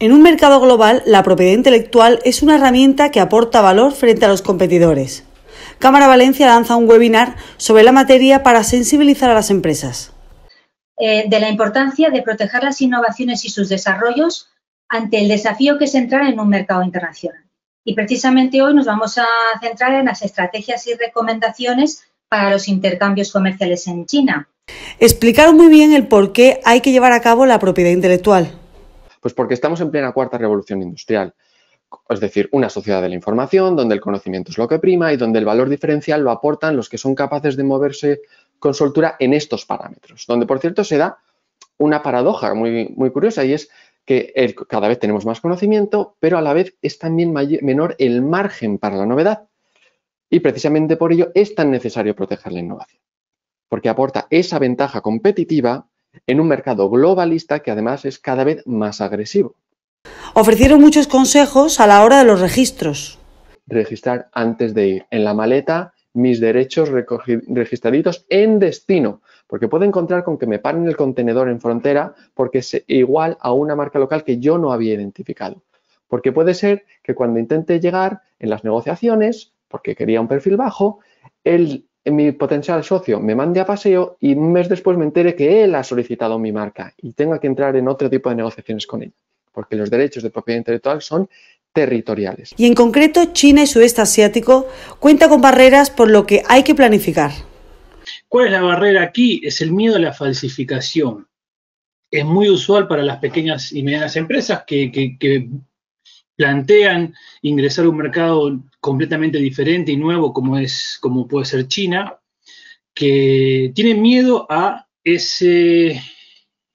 En un mercado global, la propiedad intelectual es una herramienta que aporta valor frente a los competidores. Cámara Valencia lanza un webinar sobre la materia para sensibilizar a las empresas. Eh, de la importancia de proteger las innovaciones y sus desarrollos ante el desafío que es entrar en un mercado internacional. Y precisamente hoy nos vamos a centrar en las estrategias y recomendaciones para los intercambios comerciales en China. Explicaron muy bien el por qué hay que llevar a cabo la propiedad intelectual. Pues porque estamos en plena cuarta revolución industrial. Es decir, una sociedad de la información donde el conocimiento es lo que prima y donde el valor diferencial lo aportan los que son capaces de moverse con soltura en estos parámetros. Donde, por cierto, se da una paradoja muy, muy curiosa y es que cada vez tenemos más conocimiento, pero a la vez es también menor el margen para la novedad. Y precisamente por ello es tan necesario proteger la innovación, porque aporta esa ventaja competitiva en un mercado globalista que además es cada vez más agresivo. Ofrecieron muchos consejos a la hora de los registros. Registrar antes de ir. En la maleta, mis derechos registraditos en destino, porque puedo encontrar con que me paren el contenedor en frontera porque es igual a una marca local que yo no había identificado. Porque puede ser que cuando intente llegar en las negociaciones, porque quería un perfil bajo, el mi potencial socio me mande a paseo y un mes después me entere que él ha solicitado mi marca y tengo que entrar en otro tipo de negociaciones con él, porque los derechos de propiedad intelectual son territoriales. Y en concreto, China y sudeste asiático cuenta con barreras por lo que hay que planificar. ¿Cuál es la barrera aquí? Es el miedo a la falsificación. Es muy usual para las pequeñas y medianas empresas que plantean ingresar a un mercado completamente diferente y nuevo como, es, como puede ser China, que tienen miedo a ese,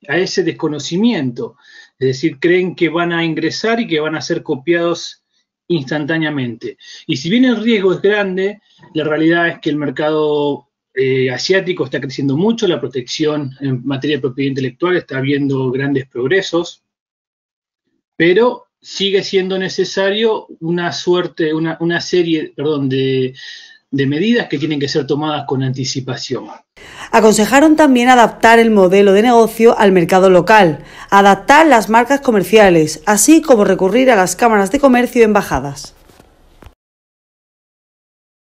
a ese desconocimiento. Es decir, creen que van a ingresar y que van a ser copiados instantáneamente. Y si bien el riesgo es grande, la realidad es que el mercado eh, asiático está creciendo mucho, la protección en materia de propiedad intelectual está viendo grandes progresos, pero sigue siendo necesario una serie, de, de medidas que tienen que ser tomadas con anticipación. Aconsejaron también adaptar el modelo de negocio al mercado local, adaptar las marcas comerciales, así como recurrir a las cámaras de comercio y embajadas.